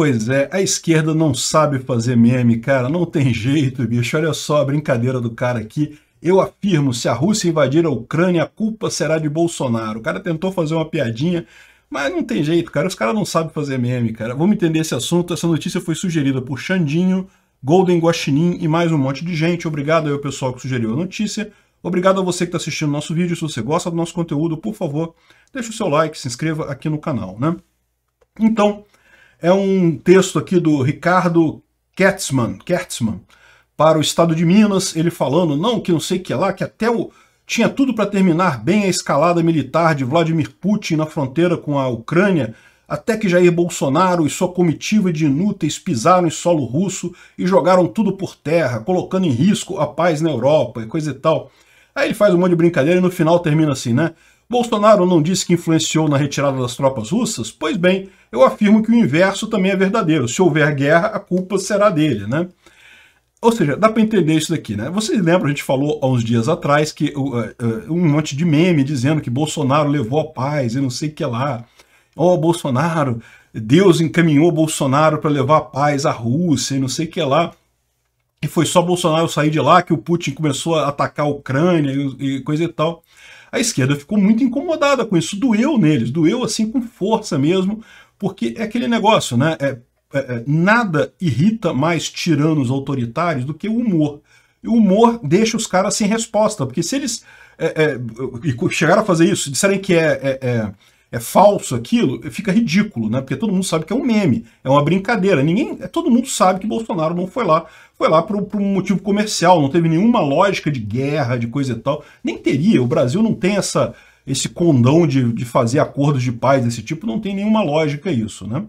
Pois é, a esquerda não sabe fazer meme, cara, não tem jeito, bicho. Olha só a brincadeira do cara aqui. Eu afirmo, se a Rússia invadir a Ucrânia, a culpa será de Bolsonaro. O cara tentou fazer uma piadinha, mas não tem jeito, cara. Os caras não sabem fazer meme, cara. Vamos entender esse assunto. Essa notícia foi sugerida por Xandinho, Golden Guaxinim e mais um monte de gente. Obrigado aí ao pessoal que sugeriu a notícia. Obrigado a você que está assistindo nosso vídeo. Se você gosta do nosso conteúdo, por favor, deixa o seu like, se inscreva aqui no canal, né? Então, é um texto aqui do Ricardo Kertzmann, Kertzmann para o estado de Minas, ele falando, não, que não sei o que lá, que até o, tinha tudo para terminar bem a escalada militar de Vladimir Putin na fronteira com a Ucrânia, até que Jair Bolsonaro e sua comitiva de inúteis pisaram em solo russo e jogaram tudo por terra, colocando em risco a paz na Europa e coisa e tal. Aí ele faz um monte de brincadeira e no final termina assim, né? Bolsonaro não disse que influenciou na retirada das tropas russas? Pois bem, eu afirmo que o inverso também é verdadeiro. Se houver guerra, a culpa será dele, né? Ou seja, dá para entender isso daqui, né? Você lembra a gente falou há uns dias atrás que uh, uh, um monte de meme dizendo que Bolsonaro levou a paz e não sei o que lá. Ó, oh, Bolsonaro, Deus encaminhou Bolsonaro para levar a paz à Rússia e não sei o que lá. E foi só Bolsonaro sair de lá que o Putin começou a atacar a Ucrânia e, e coisa e tal. A esquerda ficou muito incomodada com isso, doeu neles, doeu assim com força mesmo, porque é aquele negócio, né? É, é, é, nada irrita mais tiranos autoritários do que o humor. E o humor deixa os caras sem resposta, porque se eles é, é, chegaram a fazer isso, disserem que é, é, é é falso aquilo, fica ridículo, né? Porque todo mundo sabe que é um meme, é uma brincadeira. Ninguém, é, todo mundo sabe que Bolsonaro não foi lá, foi lá por um motivo comercial, não teve nenhuma lógica de guerra, de coisa e tal. Nem teria, o Brasil não tem essa esse condão de, de fazer acordos de paz desse tipo, não tem nenhuma lógica isso, né?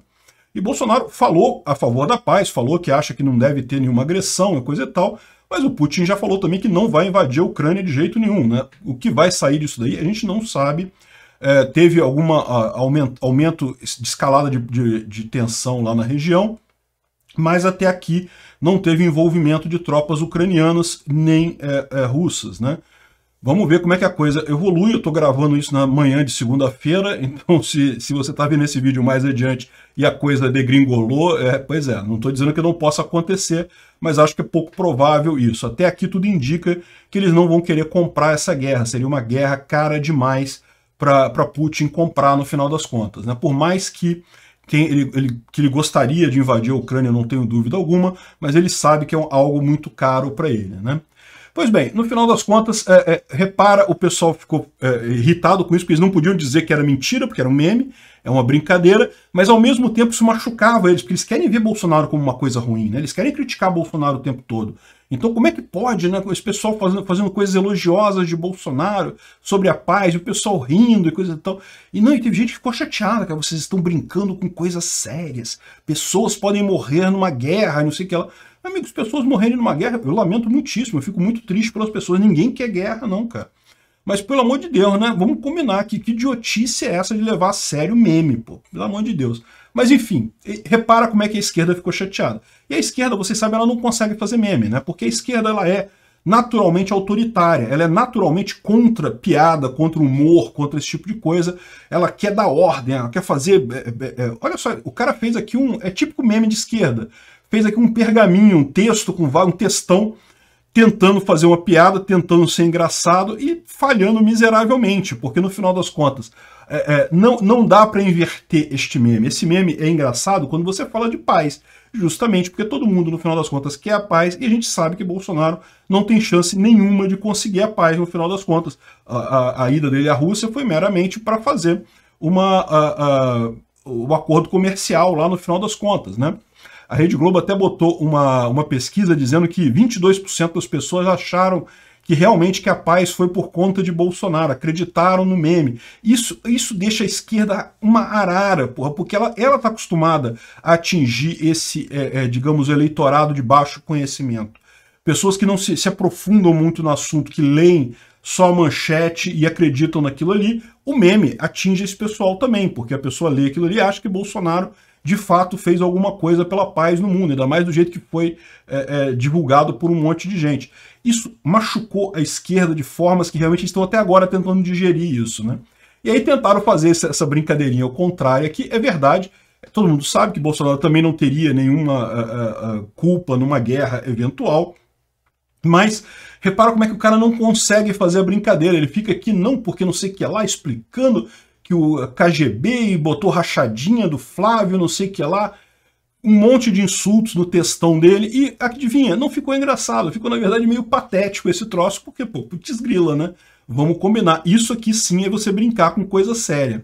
E Bolsonaro falou a favor da paz, falou que acha que não deve ter nenhuma agressão e coisa e tal, mas o Putin já falou também que não vai invadir a Ucrânia de jeito nenhum, né? O que vai sair disso daí, a gente não sabe é, teve algum aumento, aumento de escalada de, de, de tensão lá na região, mas até aqui não teve envolvimento de tropas ucranianas nem é, é, russas, né? Vamos ver como é que a coisa evolui. Eu estou gravando isso na manhã de segunda-feira, então se, se você está vendo esse vídeo mais adiante e a coisa degringolou, é, pois é, não estou dizendo que não possa acontecer, mas acho que é pouco provável isso. Até aqui tudo indica que eles não vão querer comprar essa guerra. Seria uma guerra cara demais para Putin comprar no final das contas. Né? Por mais que quem ele, ele, que ele gostaria de invadir a Ucrânia, não tenho dúvida alguma, mas ele sabe que é um, algo muito caro para ele. Né? Pois bem, no final das contas, é, é, repara, o pessoal ficou é, irritado com isso, porque eles não podiam dizer que era mentira, porque era um meme, é uma brincadeira, mas ao mesmo tempo isso machucava eles, porque eles querem ver Bolsonaro como uma coisa ruim, né? eles querem criticar Bolsonaro o tempo todo. Então, como é que pode, né? Esse pessoal fazendo, fazendo coisas elogiosas de Bolsonaro sobre a paz, o pessoal rindo e coisa e tal. E não, e teve gente que ficou chateada, cara. Vocês estão brincando com coisas sérias. Pessoas podem morrer numa guerra, não sei o que lá. Amigos, pessoas morrerem numa guerra, eu lamento muitíssimo, eu fico muito triste pelas pessoas. Ninguém quer guerra, não, cara. Mas pelo amor de Deus, né? Vamos combinar aqui. Que idiotice é essa de levar a sério meme, pô? Pelo amor de Deus. Mas enfim, repara como é que a esquerda ficou chateada. E a esquerda, você sabe, ela não consegue fazer meme, né? Porque a esquerda, ela é naturalmente autoritária, ela é naturalmente contra piada, contra humor, contra esse tipo de coisa. Ela quer dar ordem, ela quer fazer. É, é, é olha só, o cara fez aqui um. É típico meme de esquerda. Fez aqui um pergaminho, um texto com um textão tentando fazer uma piada, tentando ser engraçado e falhando miseravelmente, porque no final das contas é, é, não, não dá para inverter este meme. Esse meme é engraçado quando você fala de paz, justamente porque todo mundo no final das contas quer a paz e a gente sabe que Bolsonaro não tem chance nenhuma de conseguir a paz no final das contas. A, a, a ida dele à Rússia foi meramente para fazer uma, a, a, o acordo comercial lá no final das contas, né? A Rede Globo até botou uma, uma pesquisa dizendo que 22% das pessoas acharam que realmente que a paz foi por conta de Bolsonaro, acreditaram no meme. Isso, isso deixa a esquerda uma arara, porra, porque ela está acostumada a atingir esse, é, é, digamos, eleitorado de baixo conhecimento. Pessoas que não se, se aprofundam muito no assunto, que leem só a manchete e acreditam naquilo ali, o meme atinge esse pessoal também, porque a pessoa lê aquilo ali e acha que Bolsonaro de fato fez alguma coisa pela paz no mundo, ainda mais do jeito que foi é, é, divulgado por um monte de gente. Isso machucou a esquerda de formas que realmente estão até agora tentando digerir isso, né? E aí tentaram fazer essa brincadeirinha ao contrário, que é verdade, todo mundo sabe que Bolsonaro também não teria nenhuma é, é, é, culpa numa guerra eventual, mas repara como é que o cara não consegue fazer a brincadeira. Ele fica aqui não porque não sei o que é lá, explicando que o KGB botou rachadinha do Flávio, não sei o que lá, um monte de insultos no textão dele, e adivinha, não ficou engraçado, ficou na verdade meio patético esse troço, porque, pô, putz grila, né? Vamos combinar, isso aqui sim é você brincar com coisa séria.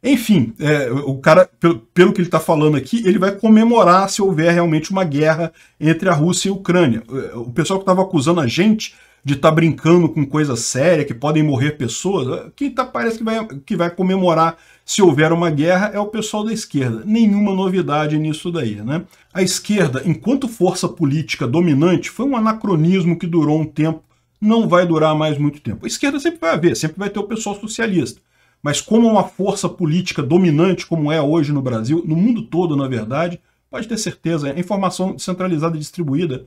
Enfim, é, o cara, pelo, pelo que ele está falando aqui, ele vai comemorar se houver realmente uma guerra entre a Rússia e a Ucrânia. É, o pessoal que estava acusando a gente de estar tá brincando com coisa séria, que podem morrer pessoas, eh, quem tá, parece que vai, que vai comemorar se houver uma guerra é o pessoal da esquerda. Nenhuma novidade nisso daí, né? A esquerda, enquanto força política dominante, foi um anacronismo que durou um tempo, não vai durar mais muito tempo. A esquerda sempre vai haver, sempre vai ter o pessoal socialista. Mas como uma força política dominante, como é hoje no Brasil, no mundo todo, na verdade, pode ter certeza, a é informação centralizada e distribuída